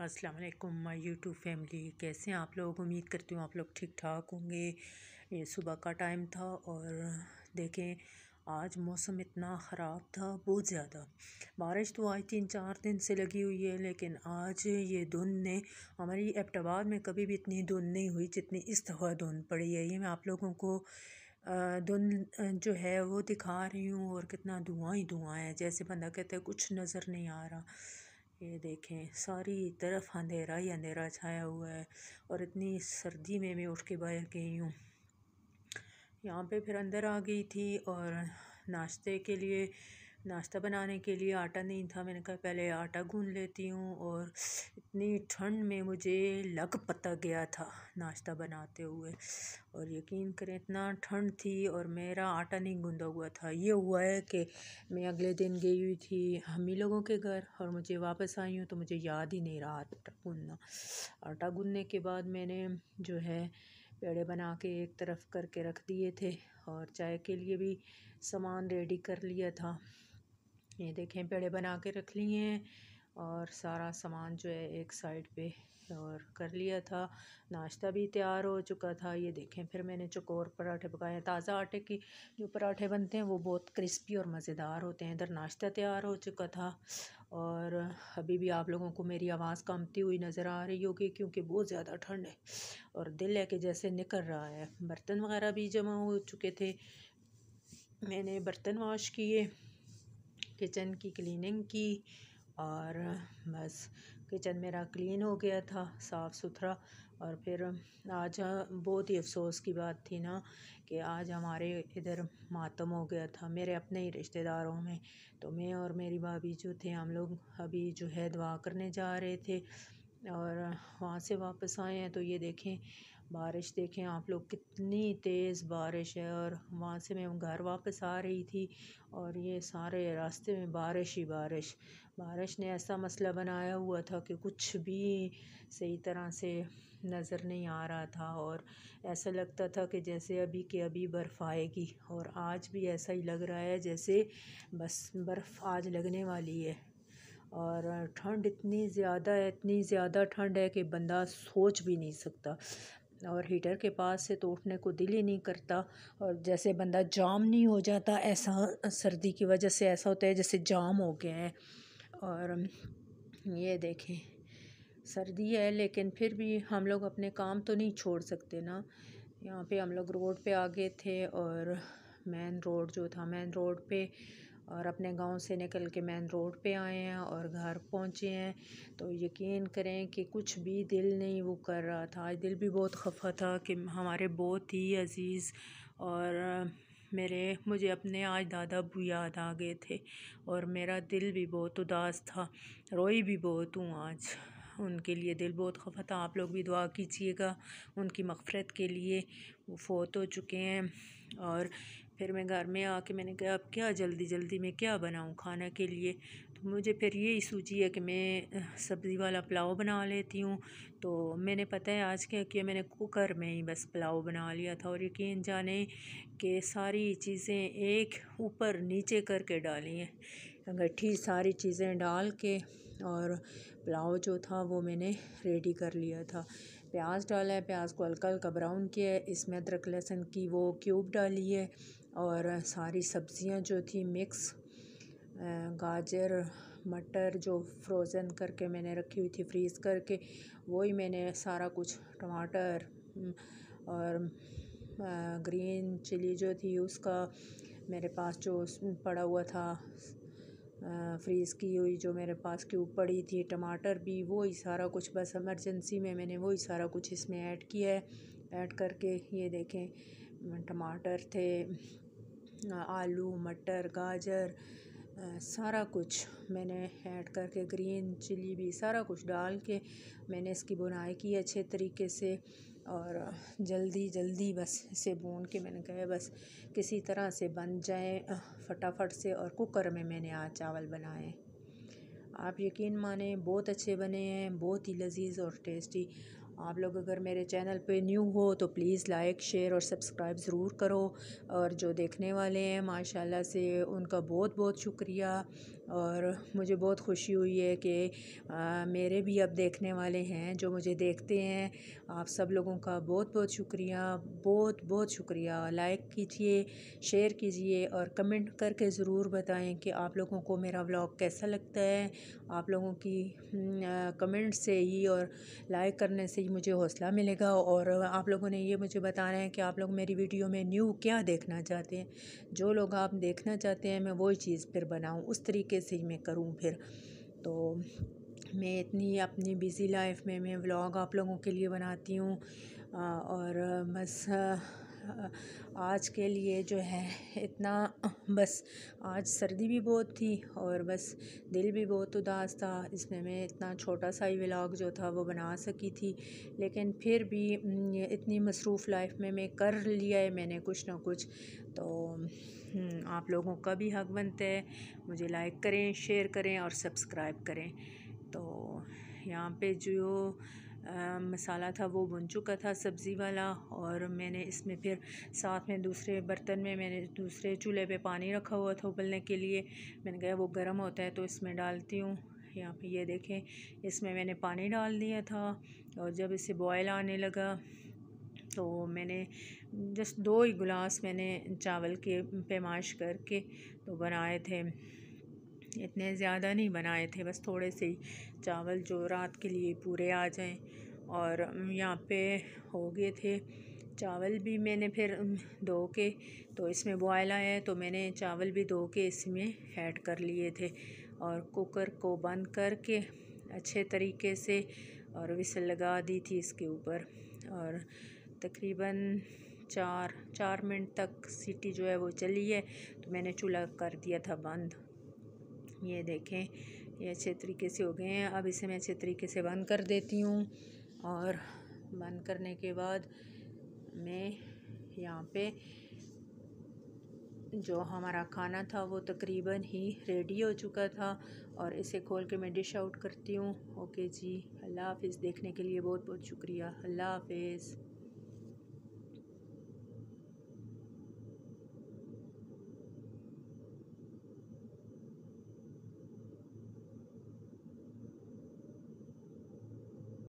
अस्सलाम वालेकुम my YouTube family कैसे हैं आप लोग उम्मीद करती हूँ आप लोग ठीक ठाक होंगे ये सुबह का टाइम था और देखें आज मौसम इतना ख़राब था बहुत ज़्यादा बारिश तो आज तीन चार दिन से लगी हुई है लेकिन आज ये धुंध ने हमारी एबटाबाद में कभी भी इतनी धुंध नहीं हुई जितनी इस दफ़ा धुंध पड़ी है ये मैं आप लोगों को धुंध जो है वो दिखा रही हूँ और कितना धुआं ही धुआं है जैसे बंदा कहता है कुछ नज़र नहीं आ रहा ये देखें सारी तरफ अंधेरा ही अंधेरा छाया हुआ है और इतनी सर्दी में मैं उठ के बाहर गई हूँ यहाँ पे फिर अंदर आ गई थी और नाश्ते के लिए नाश्ता बनाने के लिए आटा नहीं था मैंने कहा पहले आटा गून लेती हूँ और इतनी ठंड में मुझे लक पता गया था नाश्ता बनाते हुए और यकीन करें इतना ठंड थी और मेरा आटा नहीं गूँधा हुआ था ये हुआ है कि मैं अगले दिन गई हुई थी हम ही लोगों के घर और मुझे वापस आई हूँ तो मुझे याद ही नहीं रहा आटा गूँधना आटा गूँधने के बाद मैंने जो है पेड़े बना के एक तरफ करके रख दिए थे और चाय के लिए भी सामान रेडी कर लिया था ये देखें पेड़े बना के रख लिए हैं और सारा सामान जो है एक साइड पे और कर लिया था नाश्ता भी तैयार हो चुका था ये देखें फिर मैंने चकोर पराठे पकाए हैं ताज़ा आटे की जो पराठे बनते हैं वो बहुत क्रिस्पी और मज़ेदार होते हैं इधर नाश्ता तैयार हो चुका था और अभी भी आप लोगों को मेरी आवाज़ कमती हुई नज़र आ रही होगी क्योंकि बहुत ज़्यादा ठंड है और दिल है कि जैसे निकल रहा है बर्तन वगैरह भी जमा हो चुके थे मैंने बर्तन वॉश किए किचन की क्लीनिंग की और बस किचन मेरा क्लीन हो गया था साफ़ सुथरा और फिर आज बहुत ही अफ़सोस की बात थी ना कि आज हमारे इधर मातम हो गया था मेरे अपने ही रिश्तेदारों में तो मैं और मेरी भाभी जो थे हम लोग अभी जो है दुआ करने जा रहे थे और वहाँ से वापस आए हैं तो ये देखें बारिश देखें आप लोग कितनी तेज़ बारिश है और वहाँ से मैं घर वापस आ रही थी और ये सारे रास्ते में बारिश ही बारिश बारिश ने ऐसा मसला बनाया हुआ था कि कुछ भी सही तरह से नज़र नहीं आ रहा था और ऐसा लगता था कि जैसे अभी के अभी बर्फ़ आएगी और आज भी ऐसा ही लग रहा है जैसे बस बर्फ़ आज लगने वाली है और ठंड इतनी ज़्यादा है इतनी ज़्यादा ठंड है कि बंदा सोच भी नहीं सकता और हीटर के पास से तो उठने को दिल ही नहीं करता और जैसे बंदा जाम नहीं हो जाता ऐसा सर्दी की वजह से ऐसा होता है जैसे जाम हो गया है और ये देखें सर्दी है लेकिन फिर भी हम लोग अपने काम तो नहीं छोड़ सकते ना यहाँ पे हम लोग रोड पे आ गए थे और मेन रोड जो था मेन रोड पे और अपने गांव से निकल के मेन रोड पे आए हैं और घर पहुंचे हैं तो यकीन करें कि कुछ भी दिल नहीं वो कर रहा था आज दिल भी बहुत खफा था कि हमारे बहुत ही अज़ीज़ और मेरे मुझे अपने आज दादा अबू याद आ गए थे और मेरा दिल भी बहुत उदास था रोई भी बहुत हूँ आज उनके लिए दिल बहुत खफा था आप लोग भी दुआ कीजिएगा उनकी मफ़रत के लिए वो फोत हो चुके हैं और फिर मैं घर में आके मैंने कहा अब क्या जल्दी जल्दी मैं क्या बनाऊँ खाना के लिए तो मुझे फिर यही सूझी है कि मैं सब्ज़ी वाला पुलाव बना लेती हूँ तो मैंने पता है आज क्या किया मैंने कुकर में ही बस पुलाव बना लिया था और यकीन जाने के सारी चीज़ें एक ऊपर नीचे करके डाली हैं गठी सारी चीज़ें डाल के और पुलाव जो था वो मैंने रेडी कर लिया था प्याज डाला है प्याज को हल्का हल्का ब्राउन किया है इसमें अदरक लहसुन की वो क्यूब डाली है और सारी सब्ज़ियाँ जो थी मिक्स गाजर मटर जो फ्रोज़न करके मैंने रखी हुई थी फ्रीज़ करके वही मैंने सारा कुछ टमाटर और ग्रीन चिली जो थी उसका मेरे पास जो पड़ा हुआ था फ्रीज़ की हुई जो मेरे पास क्यूब पड़ी थी टमाटर भी वही सारा कुछ बस एमरजेंसी में मैंने वही सारा कुछ इसमें ऐड किया है ऐड करके ये देखें टमाटर थे आलू मटर गाजर सारा कुछ मैंने ऐड करके ग्रीन चिली भी सारा कुछ डाल के मैंने इसकी बुनाई की अच्छे तरीके से और जल्दी जल्दी बस इसे भून के मैंने कहा बस किसी तरह से बन जाए फटाफट से और कुकर में मैंने आज चावल बनाए आप यकीन माने बहुत अच्छे बने हैं बहुत ही लजीज और टेस्टी आप लोग अगर मेरे चैनल पे न्यू हो तो प्लीज़ लाइक शेयर और सब्सक्राइब ज़रूर करो और जो देखने वाले हैं माशाल्लाह से उनका बहुत बहुत शुक्रिया और मुझे बहुत खुशी हुई है कि मेरे भी अब देखने वाले हैं जो मुझे देखते हैं आप सब लोगों का बहुत बहुत शुक्रिया बहुत बहुत शुक्रिया लाइक कीजिए शेयर कीजिए और कमेंट करके ज़रूर बताएं कि आप लोगों को मेरा व्लॉग कैसा लगता है आप लोगों की कमेंट से ही और लाइक करने से ही मुझे हौसला मिलेगा और आप लोगों ने ये मुझे बताना है कि आप लोग मेरी वीडियो में न्यू क्या देखना चाहते हैं जो लोग आप देखना चाहते हैं मैं वही चीज़ फिर बनाऊँ उस तरीके तरीके से ही मैं करूँ फिर तो मैं इतनी अपनी बिज़ी लाइफ़ में मैं व्लॉग आप लोगों के लिए बनाती हूँ और बस आज के लिए जो है इतना बस आज सर्दी भी बहुत थी और बस दिल भी बहुत उदास था इसमें मैं इतना छोटा सा ही व्लॉग जो था वो बना सकी थी लेकिन फिर भी हम्म, इतनी मसरूफ़ लाइफ में मैं कर लिया है मैंने कुछ ना कुछ तो हम्म, आप लोगों का भी हक बनता है मुझे लाइक करें शेयर करें और सब्सक्राइब करें तो यहाँ पे जो मसाला था वो बन चुका था सब्ज़ी वाला और मैंने इसमें फिर साथ में दूसरे बर्तन में मैंने दूसरे चूल्हे पे पानी रखा हुआ था उबलने के लिए मैंने कहा वो गर्म होता है तो इसमें डालती हूँ यहाँ पे ये देखें इसमें मैंने पानी डाल दिया था और जब इसे बॉयल आने लगा तो मैंने जस्ट दो ही गिलास मैंने चावल के पेमाइश करके तो बनाए थे इतने ज़्यादा नहीं बनाए थे बस थोड़े से ही चावल जो रात के लिए पूरे आ जाएं और यहाँ पे हो गए थे चावल भी मैंने फिर धो के तो इसमें बॉयल आया तो मैंने चावल भी धो के इसमें ऐड कर लिए थे और कुकर को बंद करके अच्छे तरीके से और विसल लगा दी थी इसके ऊपर और तकरीबन चार चार मिनट तक सीटी जो है वो चली है तो मैंने चूल्हा कर दिया था बंद ये देखें ये अच्छे तरीके से हो गए हैं अब इसे मैं अच्छे तरीके से बंद कर देती हूँ और बंद करने के बाद मैं यहाँ पे जो हमारा खाना था वो तकरीबन ही रेडी हो चुका था और इसे खोल के मैं डिश आउट करती हूँ ओके जी अल्लाह हाफिज़ देखने के लिए बहुत बहुत शुक्रिया अल्लाह हाफिज़